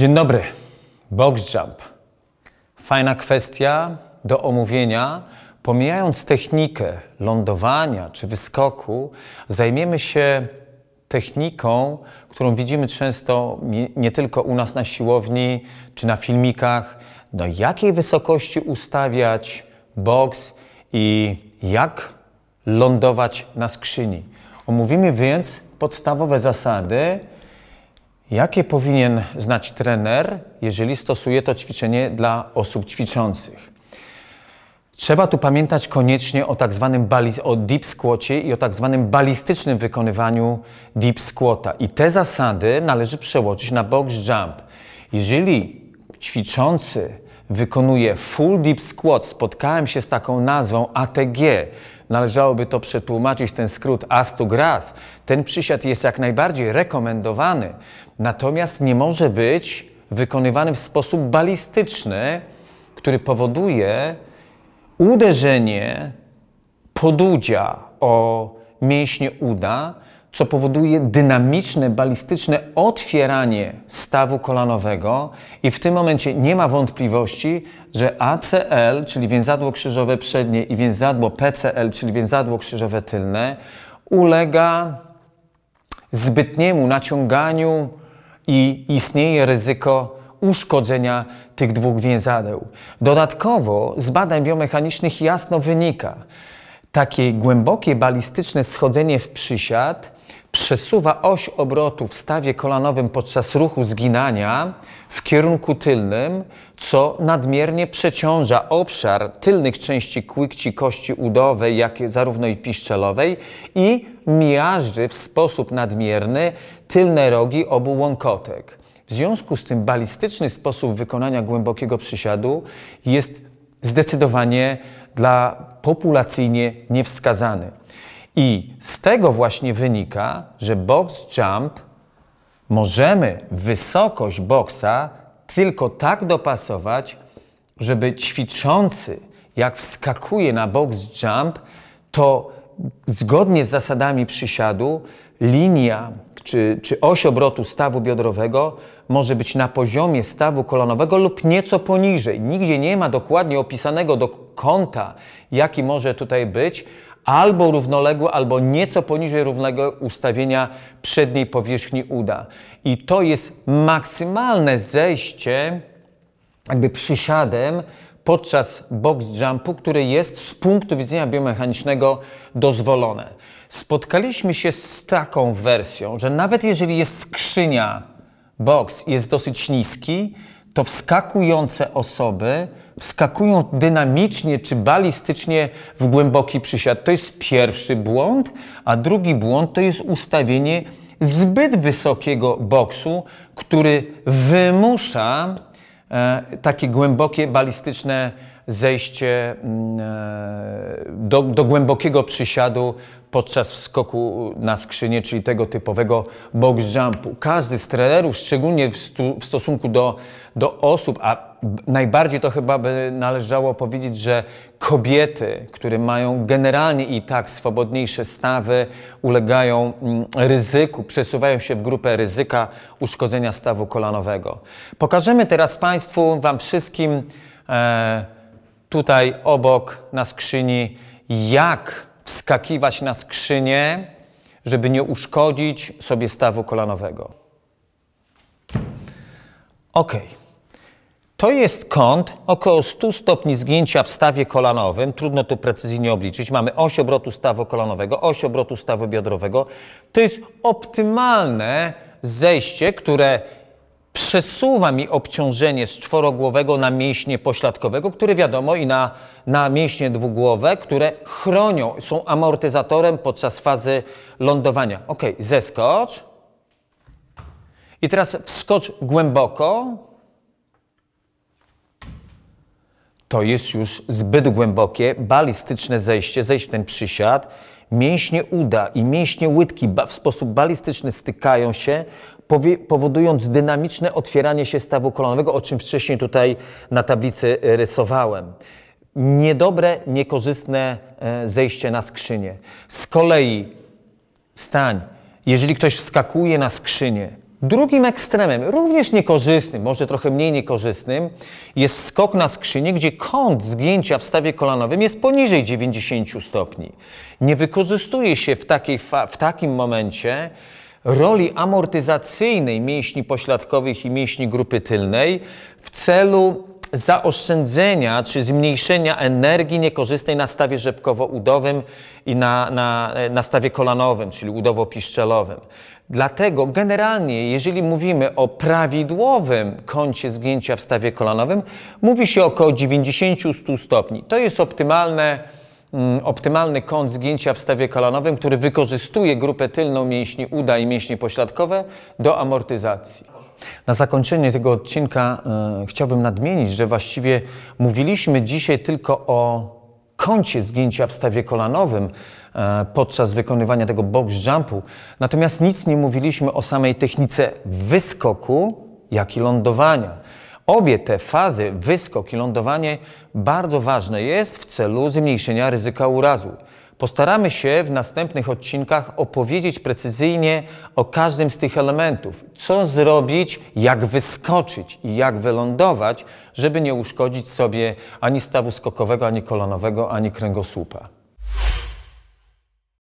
Dzień dobry. Box jump. Fajna kwestia do omówienia. Pomijając technikę lądowania czy wyskoku, zajmiemy się techniką, którą widzimy często nie, tylko u nas na siłowni czy na filmikach, do jakiej wysokości ustawiać boks i jak lądować na skrzyni. Omówimy więc podstawowe zasady, Jakie powinien znać trener, jeżeli stosuje to ćwiczenie dla osób ćwiczących? Trzeba tu pamiętać koniecznie o tak zwanym o deep squacie i o tak zwanym balistycznym wykonywaniu deep squata. I te zasady należy przełożyć na box jump. Jeżeli ćwiczący wykonuje full deep squat, spotkałem się z taką nazwą ATG, Należałoby to przetłumaczyć, ten skrót astu gras. Ten przysiad jest jak najbardziej rekomendowany, natomiast nie może być wykonywany w sposób balistyczny, który powoduje uderzenie podudzia o mięśnie uda, co powoduje dynamiczne, balistyczne otwieranie stawu kolanowego i w tym momencie nie ma wątpliwości, że ACL, czyli więzadło krzyżowe przednie i więzadło PCL, czyli więzadło krzyżowe tylne, ulega zbytniemu naciąganiu i istnieje ryzyko uszkodzenia tych dwóch więzadeł. Dodatkowo z badań biomechanicznych jasno wynika, takie głębokie balistyczne schodzenie w przysiad przesuwa oś obrotu w stawie kolanowym podczas ruchu zginania w kierunku tylnym, co nadmiernie przeciąża obszar tylnych części kłykci kości udowej, jak zarówno i piszczelowej i miażdży w sposób nadmierny tylne rogi obu łąkotek. W związku z tym balistyczny sposób wykonania głębokiego przysiadu jest zdecydowanie dla populacyjnie niewskazany. I z tego właśnie wynika, że box jump możemy wysokość boksa tylko tak dopasować, żeby ćwiczący, jak wskakuje na box jump, to zgodnie z zasadami przysiadu linia czy, czy oś obrotu stawu biodrowego może być na poziomie stawu kolanowego lub nieco poniżej. Nigdzie nie ma dokładnie opisanego do kąta, jaki może tutaj być, albo równoległy, albo nieco poniżej równego ustawienia przedniej powierzchni uda. I to jest maksymalne zejście jakby przysiadem podczas box jumpu, który jest z punktu widzenia biomechanicznego dozwolone. Spotkaliśmy się z taką wersją, że nawet jeżeli jest skrzynia box jest dosyć niski, to wskakujące osoby wskakują dynamicznie czy balistycznie w głęboki przysiad. To jest pierwszy błąd, a drugi błąd to jest ustawienie zbyt wysokiego boksu, który wymusza E, takie głębokie, balistyczne zejście mm, e, do, do, głębokiego przysiadu podczas wskoku na skrzynię, czyli tego typowego box jumpu. Każdy z trenerów, szczególnie w, stu, w stosunku do, do osób, a najbardziej to chyba by należało powiedzieć, że kobiety, które mają generalnie i tak swobodniejsze stawy, ulegają mm, ryzyku, przesuwają się w grupę ryzyka uszkodzenia stawu kolanowego. Pokażemy teraz Państwu, Wam wszystkim, e, tutaj obok na skrzyni, jak wskakiwać na skrzynię, żeby nie uszkodzić sobie stawu kolanowego. Okej. Okay. To jest kąt około 100 stopni zgięcia w stawie kolanowym. Trudno to precyzyjnie obliczyć. Mamy oś obrotu stawu kolanowego, oś obrotu stawu biodrowego. To jest optymalne zejście, które przesuwa mi obciążenie z czworogłowego na mięśnie pośladkowego, które wiadomo i na, na mięśnie dwugłowe, które chronią, są amortyzatorem podczas fazy lądowania. Ok, zeskocz. I teraz wskocz głęboko To jest już zbyt głębokie, balistyczne zejście, zejść w ten przysiad. Mięśnie uda i mięśnie łydki w sposób balistyczny stykają się, powodując dynamiczne otwieranie się stawu kolanowego, o czym wcześniej tutaj na tablicy rysowałem. Niedobre, niekorzystne e, zejście na skrzynię. Z kolei stań, jeżeli ktoś wskakuje na skrzynię, Drugim ekstremem, również niekorzystnym, może trochę mniej niekorzystnym, jest skok na skrzynię, gdzie kąt zgięcia w stawie kolanowym jest poniżej 90 stopni. Nie wykorzystuje się w, takiej w takim momencie roli amortyzacyjnej mięśni pośladkowych i mięśni grupy tylnej w celu zaoszczędzenia czy zmniejszenia energii niekorzystnej na stawie rzepkowo-udowym i na, na, na stawie kolanowym, czyli udowo-piszczelowym. Dlatego generalnie, jeżeli mówimy o prawidłowym kącie zgięcia w stawie kolanowym, mówi się około 90-100 stopni. To jest optymalne, mm, optymalny kąt zgięcia w stawie kolanowym, który wykorzystuje grupę tylną mięśni uda i mięśnie pośladkowe do amortyzacji. Na zakończenie tego odcinka y, chciałbym nadmienić, że właściwie mówiliśmy dzisiaj tylko o kącie zgięcia w stawie kolanowym e, podczas wykonywania tego box jumpu. Natomiast nic nie mówiliśmy o samej technice wyskoku, jak i lądowania. Obie te fazy, wyskok i lądowanie, bardzo ważne jest w celu zmniejszenia ryzyka urazu. Postaramy się w następnych odcinkach opowiedzieć precyzyjnie o każdym z tych elementów, co zrobić, jak wyskoczyć i jak wylądować, żeby nie uszkodzić sobie ani stawu skokowego, ani kolonowego, ani kręgosłupa.